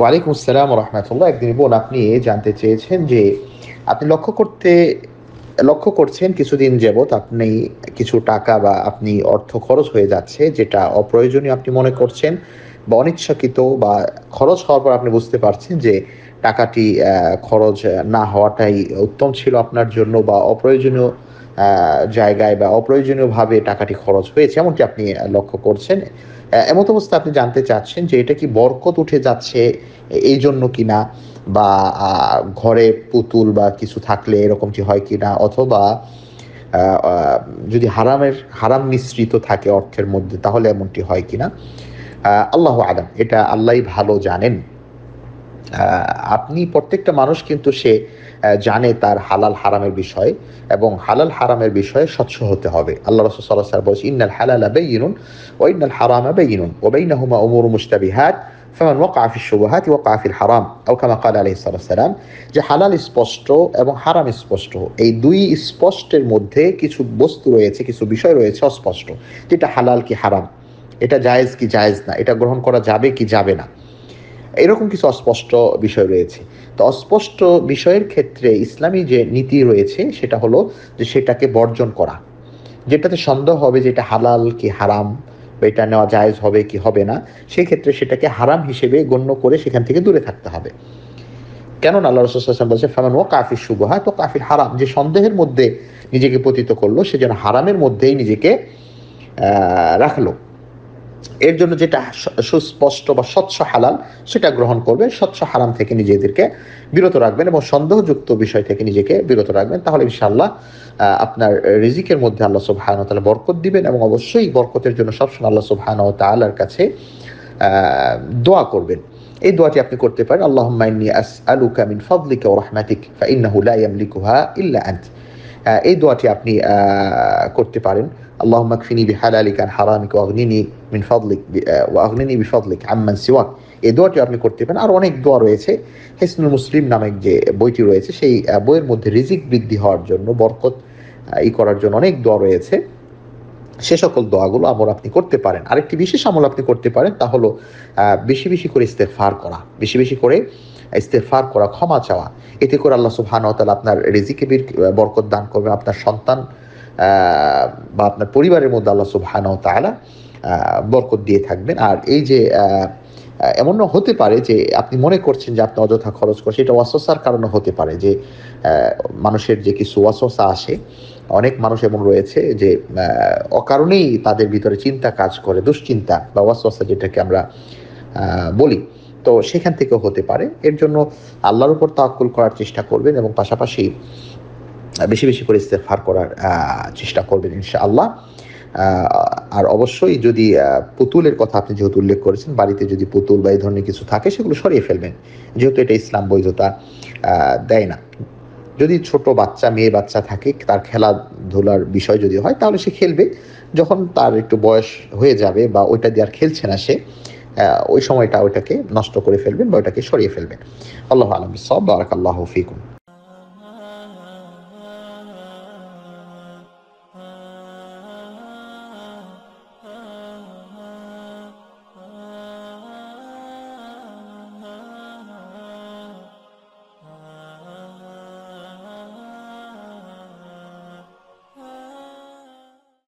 ওয়ালাইকুম আসসালাম রহমতুল্লাহ একদিন বোন আপনি জানতে চেয়েছেন যে আপনি লক্ষ্য করতে লক্ষ্য করছেন কিছুদিন যাবৎ আপনি কিছু টাকা বা আপনি অর্থ খরচ হয়ে যাচ্ছে যেটা অপ্রয়োজনীয় আপনি মনে করছেন বা অনিচ্ছাকৃত বা খরচ হওয়ার পর আপনি বুঝতে পারছেন যে টাকাটি খরচ না হওয়াটাই উত্তম ছিল আপনার জন্য বা অপ্রয়োজনীয় জায়গায় বা অপ্রয়োজনীয়ভাবে টাকাটি খরচ হয়েছে এমনটি আপনি লক্ষ্য করছেন এমত অবস্থা আপনি জানতে চাচ্ছেন যে এটা কি বরকত উঠে যাচ্ছে এই জন্য কিনা বা ঘরে পুতুল বা কিছু থাকলে এরকমটি হয় কিনা অথবা যদি হারামের হারাম মিশ্রিত থাকে অর্থের মধ্যে তাহলে এমনটি হয় কিনা আল্লাহ আদাম এটা আল্লাহ ভালো জানেন আপনি প্রত্যেকটা মানুষ কিন্তু সে জানে তার হালাল হারামের বিষয়ে এবং হালাল হারামের বিষয়ে স্বচ্ছ হতে হবে আল্লাহ রসুল সাল্লাহ সাল বলছে ইন্নাল হালাল বেইনুন ও ইন্নাল হারাম বেইনুন ও বেইনাহুমা উমর মুস্তাবিহাত ফমান কাফি শুভ হাত ও কাফির হারাম ও আলকামা কাল আলহি সাল্লাম যে হালাল স্পষ্ট এবং হারাম স্পষ্ট এই দুই স্পষ্টের মধ্যে কিছু বস্তু রয়েছে কিছু বিষয় রয়েছে অস্পষ্ট যেটা হালাল কি হারাম এটা জায়েজ কি জায়েজ না এটা গ্রহণ করা যাবে কি যাবে না এরকম কিছু অস্পষ্ট বিষয় রয়েছে তো অস্পষ্ট বিষয়ের ক্ষেত্রে ইসলামী যে নীতি রয়েছে সেটা হলো যে সেটাকে বর্জন করা যেটাতে সন্দেহ হবে যে এটা হালাল কি হারাম বা এটা নেওয়া জায়েজ হবে কি হবে না সেই ক্ষেত্রে সেটাকে হারাম হিসেবে গণ্য করে সেখান থেকে দূরে থাকতে হবে কেননা আল্লাহ রসুলাম বলছে ফামান ও কাফি হয় তো কাফি হারাম যে সন্দেহের মধ্যে নিজেকে পতিত করলো সে যেন হারামের মধ্যেই নিজেকে রাখলো এর জন্য যেটা সুস্পষ্ট বা স্বচ্ছ হালাল সেটা গ্রহণ করবেন স্বচ্ছ হারাম থেকে নিজেদেরকে বিরত রাখবেন এবং সন্দেহযুক্ত বিষয় থেকে নিজেকে বিরত রাখবেন তাহলে ইনশাআল্লাহ আপনার রিজিকের মধ্যে আল্লাহ সুবহান তালা বরকত দিবেন এবং অবশ্যই বরকতের জন্য সবসময় আল্লাহ সুবহান তালার কাছে দোয়া করবেন এই দোয়াটি আপনি করতে পারেন আল্লাহ মাইনি আস আলুকা মিন ফদলিকা ও রহমাতিক ফা ইন্নাহু লা ইয়ামলিকুহা ইল্লা আন্ত এই দোয়াটি আপনি করতে পারেন اللهم اكفني بحلالك عن حرامك واغنني من فضلك واغنني بفضلك عمن سواك এই দোয়াটি আপনি করতে পারেন আর অনেক দোয়া রয়েছে হেসনুল মুসলিম নামের যে বইটি রয়েছে সেই বইয়ের মধ্যে রিজিক বৃদ্ধি হওয়ার জন্য বরকত ই করার জন্য অনেক দোয়া রয়েছে সে সকল দোয়াগুলো আমার আপনি করতে পারেন আরেকটি বিশেষ আমল আপনি করতে পারেন তা হলো বেশি বেশি করে ইস্তেফার করা বেশি বেশি করে ইস্তেফার করা ক্ষমা চাওয়া এতে করে আল্লাহ সুবহান তালা আপনার রিজিকে বরকত দান করবেন আপনার সন্তান বা আপনার পরিবারের মধ্যে আল্লাহ সুবহানাও তাহলে বরকত দিয়ে থাকবেন আর এই যে এমনও হতে পারে যে আপনি মনে করছেন যে আপনি অযথা খরচ করছেন এটা ওয়াসওয়াসার কারণে হতে পারে যে মানুষের যে কিছু ওয়াসওয়াসা আসে অনেক মানুষ এমন রয়েছে যে অকারণেই তাদের ভিতরে চিন্তা কাজ করে দুশ্চিন্তা বা ওয়াসওয়াসা যেটাকে আমরা বলি তো সেখান থেকে হতে পারে এর জন্য আল্লাহর উপর তাক্কুল করার চেষ্টা করবেন এবং পাশাপাশি বেশি বেশি করে ইস্তেফার করার চেষ্টা করবেন ইনশাআল্লাহ আর অবশ্যই যদি পুতুলের কথা আপনি যেহেতু উল্লেখ করেছেন বাড়িতে যদি পুতুল বা এই ধরনের কিছু থাকে সেগুলো সরিয়ে ফেলবেন যেহেতু এটা ইসলাম বৈধতা দেয় না যদি ছোট বাচ্চা মেয়ে বাচ্চা থাকে তার খেলাধুলার বিষয় যদি হয় তাহলে সে খেলবে যখন তার একটু বয়স হয়ে যাবে বা ওইটা দিয়ে আর খেলছে না সে ওই সময়টা ওইটাকে নষ্ট করে ফেলবেন বা ওইটাকে সরিয়ে ফেলবেন আল্লাহ আলম সব বারাক আল্লাহ ফিকুম